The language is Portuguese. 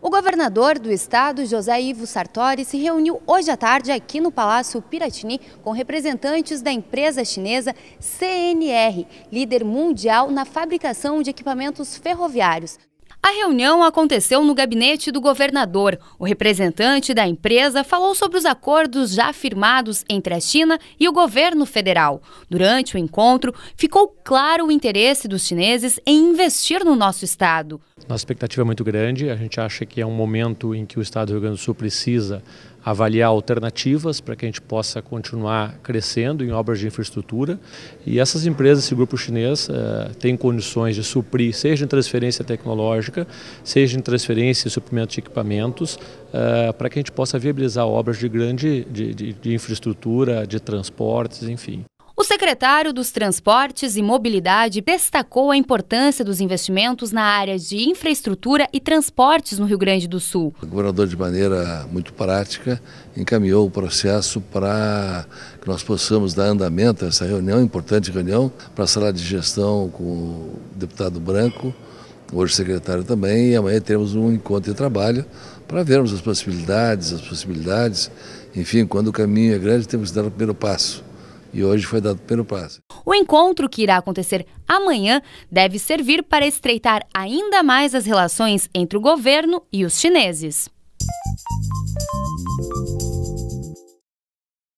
O governador do estado, José Ivo Sartori, se reuniu hoje à tarde aqui no Palácio Piratini com representantes da empresa chinesa CNR, líder mundial na fabricação de equipamentos ferroviários. A reunião aconteceu no gabinete do governador. O representante da empresa falou sobre os acordos já firmados entre a China e o governo federal. Durante o encontro, ficou claro o interesse dos chineses em investir no nosso estado. Nossa expectativa é muito grande, a gente acha que é um momento em que o Estado do Rio Grande do Sul precisa avaliar alternativas para que a gente possa continuar crescendo em obras de infraestrutura e essas empresas, esse grupo chinês, eh, tem condições de suprir, seja em transferência tecnológica, seja em transferência e suprimento de equipamentos, eh, para que a gente possa viabilizar obras de grande de, de, de infraestrutura, de transportes, enfim secretário dos Transportes e Mobilidade destacou a importância dos investimentos na área de infraestrutura e transportes no Rio Grande do Sul. O governador, de maneira muito prática, encaminhou o processo para que nós possamos dar andamento a essa reunião, importante reunião, para a sala de gestão com o deputado Branco, hoje secretário também, e amanhã teremos um encontro de trabalho para vermos as possibilidades, as possibilidades. Enfim, quando o caminho é grande, temos que dar o primeiro passo e hoje foi dado o primeiro passo. O encontro que irá acontecer amanhã deve servir para estreitar ainda mais as relações entre o governo e os chineses.